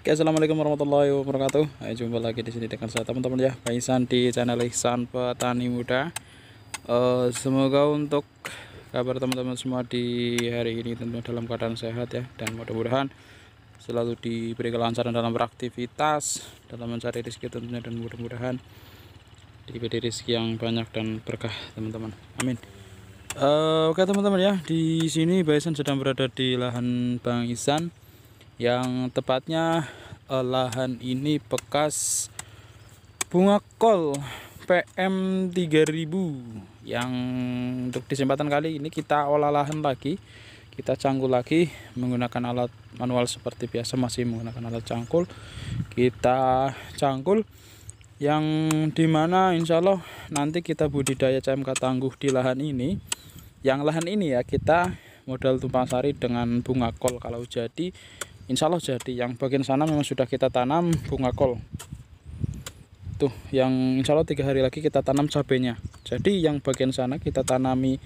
Oke, assalamualaikum warahmatullahi wabarakatuh. Ayo jumpa lagi di sini dengan saya teman-teman ya, Pak di channel Ihsan Petani Muda. Uh, semoga untuk kabar teman-teman semua di hari ini tentu dalam keadaan sehat ya dan mudah-mudahan selalu diberi kelancaran dalam beraktivitas, dalam mencari rezeki tentunya dan mudah-mudahan diberi rezeki yang banyak dan berkah teman-teman. Amin. Uh, Oke teman-teman ya, di sini Pak sedang berada di lahan Bang Ihsan yang tepatnya eh, lahan ini bekas bunga kol PM 3000 yang untuk kesempatan kali ini kita olah lahan lagi kita cangkul lagi menggunakan alat manual seperti biasa masih menggunakan alat cangkul kita cangkul yang dimana insya Allah nanti kita budidaya CMK tangguh di lahan ini yang lahan ini ya kita modal tumpang sari dengan bunga kol kalau jadi insya Allah jadi yang bagian sana memang sudah kita tanam bunga kol tuh yang insya Allah tiga hari lagi kita tanam cabenya jadi yang bagian sana kita tanami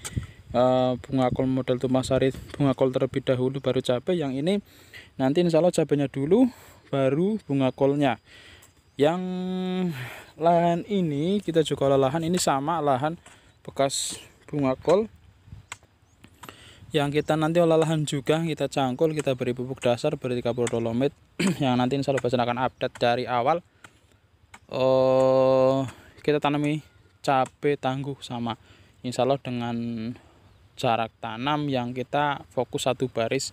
uh, bunga kol model tumasari bunga kol terlebih dahulu baru cabai yang ini nanti insya Allah cabenya dulu baru bunga kolnya yang lahan ini kita juga lahan ini sama lahan bekas bunga kol yang kita nanti olah lahan juga kita cangkul kita beri pupuk dasar beri 30 dolomit yang nanti insya Allah akan update dari awal oh kita tanami cabe tangguh sama insya Allah dengan jarak tanam yang kita fokus satu baris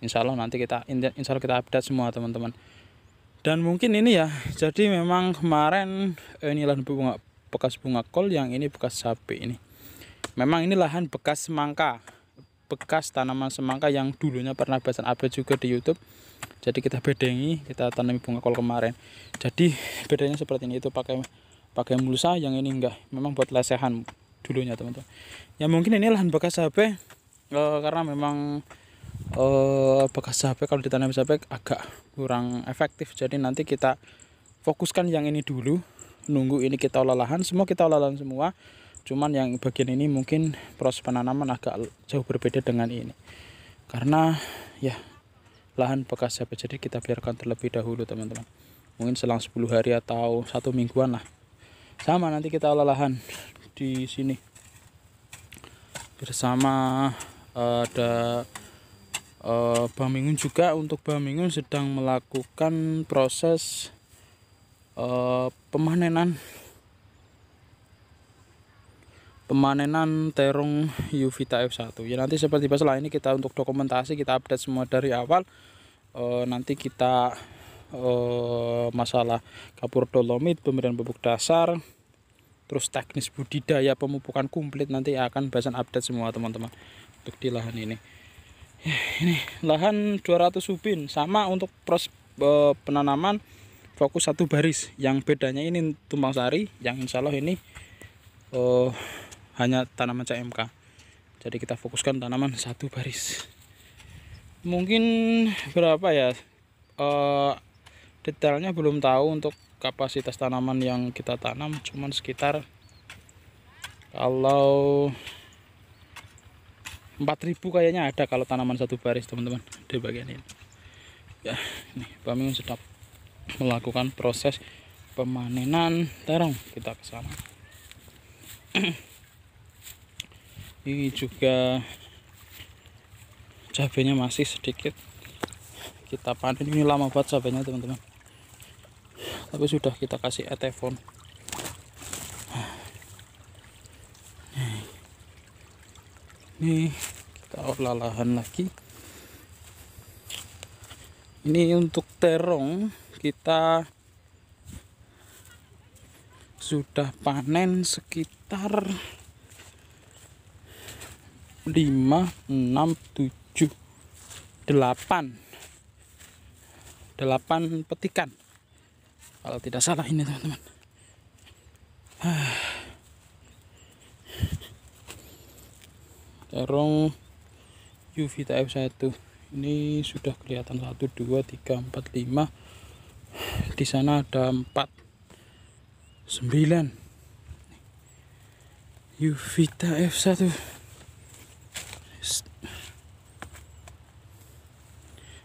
insya Allah nanti kita insya Allah kita update semua teman-teman dan mungkin ini ya jadi memang kemarin eh, ini lahan bunga bekas bunga kol yang ini bekas cabe ini memang ini lahan bekas semangka bekas tanaman semangka yang dulunya pernah bahasan update juga di YouTube. Jadi kita bedengi, kita tanami bunga kol kemarin. Jadi bedanya seperti ini itu pakai pakai mulsa, yang ini enggak. Memang buat lesehan dulunya teman-teman. Ya mungkin ini lahan bekas HP e, karena memang e, bekas HP kalau ditanam sampai agak kurang efektif. Jadi nanti kita fokuskan yang ini dulu. Nunggu ini kita olah lahan, semua kita olah lahan semua cuman yang bagian ini mungkin proses penanaman agak jauh berbeda dengan ini karena ya lahan bekas saja jadi kita biarkan terlebih dahulu teman-teman mungkin selang 10 hari atau satu mingguan lah sama nanti kita olah lahan di sini bersama ada uh, eh, Bamingun juga untuk Bamingun sedang melakukan proses uh, pemanenan pemanenan terong Uvita F1 ya nanti seperti biasa lah ini kita untuk dokumentasi kita update semua dari awal e, nanti kita e, masalah kapur dolomit pemberian pupuk dasar terus teknis budidaya pemupukan komplit nanti akan bahasan update semua teman-teman untuk di lahan ini ini lahan 200 ubin sama untuk pros e, penanaman fokus satu baris yang bedanya ini tumpang sari yang insya Allah ini uh, hanya tanaman CMK jadi kita fokuskan tanaman satu baris mungkin berapa ya e, detailnya belum tahu untuk kapasitas tanaman yang kita tanam cuman sekitar kalau 4000 kayaknya ada kalau tanaman satu baris teman-teman di bagian ini ya ini kami sedap melakukan proses pemanenan terong kita ke sana ini juga cabenya masih sedikit kita panen ini lama banget cabenya teman-teman tapi sudah kita kasih etefon ini kita olah lahan lagi ini untuk terong kita sudah panen sekitar 5 6 7 8 8 petikan kalau tidak salah ini teman-teman terong UV tf 1 ini sudah kelihatan 1 2 3 4 5 di sana ada 4 9 Juvita F1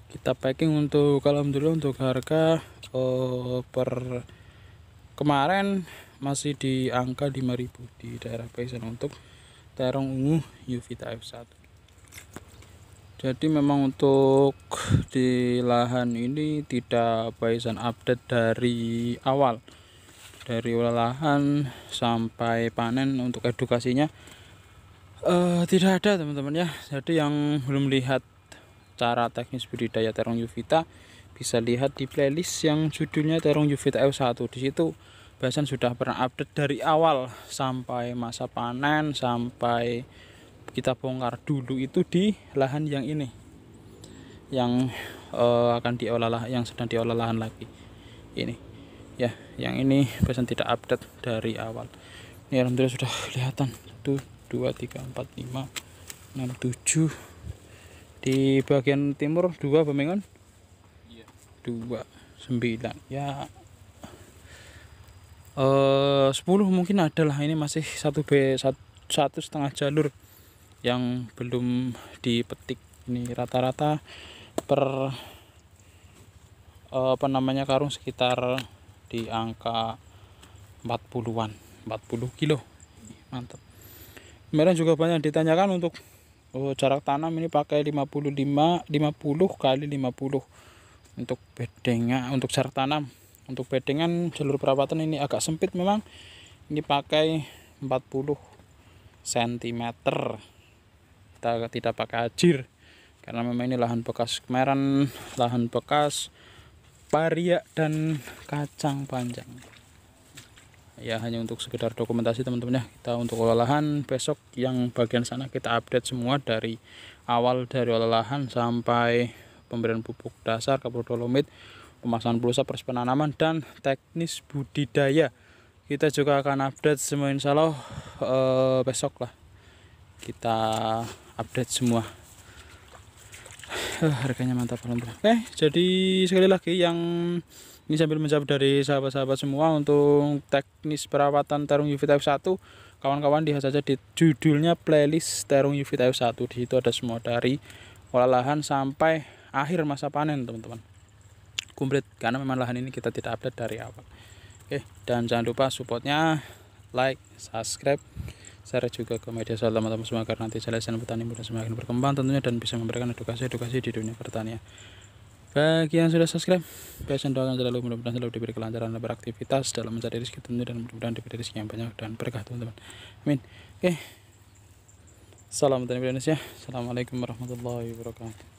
kita packing untuk alhamdulillah untuk harga eh, per kemarin masih di angka 5000 di daerah Paisan untuk terong ungu UV type 1 jadi memang untuk di lahan ini tidak Paisan update dari awal dari lahan sampai panen untuk edukasinya uh, tidak ada teman-teman ya jadi yang belum lihat cara teknis budidaya terong yuvita bisa lihat di playlist yang judulnya terong yuvita F1 di situ Bahasan sudah pernah update dari awal sampai masa panen sampai kita bongkar dulu itu di lahan yang ini yang uh, akan diolah lah yang sedang diolah lahan lagi ini ya yang ini Bahasan tidak update dari awal ini alhamdulillah sudah kelihatan tuh dua tiga empat lima enam tujuh di bagian timur dua Bemengon iya. dua sembilan ya e, sepuluh mungkin adalah ini masih satu b satu setengah jalur yang belum dipetik ini rata-rata per e, apa namanya karung sekitar di angka 40-an 40 kilo mantap kemarin juga banyak ditanyakan untuk oh, jarak tanam ini pakai 55 50 kali 50 untuk bedengnya untuk jarak tanam untuk bedengan jalur perawatan ini agak sempit memang ini pakai 40 cm kita tidak pakai ajir karena memang ini lahan bekas kemarin lahan bekas paria dan kacang panjang ya hanya untuk sekedar dokumentasi teman-teman ya kita untuk olahan besok yang bagian sana kita update semua dari awal dari olahan sampai pemberian pupuk dasar kapur dolomit pemasangan pulsa pers penanaman dan teknis budidaya kita juga akan update semua insya Allah eh, besok lah kita update semua harganya mantap alhamdulillah eh, oke jadi sekali lagi yang ini sambil menjawab dari sahabat-sahabat semua untuk teknis perawatan terung UV type 1 kawan-kawan lihat saja di judulnya playlist terung UV type 1 di situ ada semua dari olah lahan sampai akhir masa panen teman-teman komplit karena memang lahan ini kita tidak update dari awal oke eh, dan jangan lupa supportnya like subscribe share juga ke media sosial teman-teman semua karena nanti jelasan petani muda semakin berkembang tentunya dan bisa memberikan edukasi-edukasi di dunia pertanian bagi yang sudah subscribe saya doakan selalu mudah-mudahan selalu diberi kelancaran dan beraktivitas dalam mencari rezeki tentunya dan mudah-mudahan diberi rezeki yang banyak dan berkah teman-teman amin oke okay. salam petani Indonesia assalamualaikum warahmatullahi wabarakatuh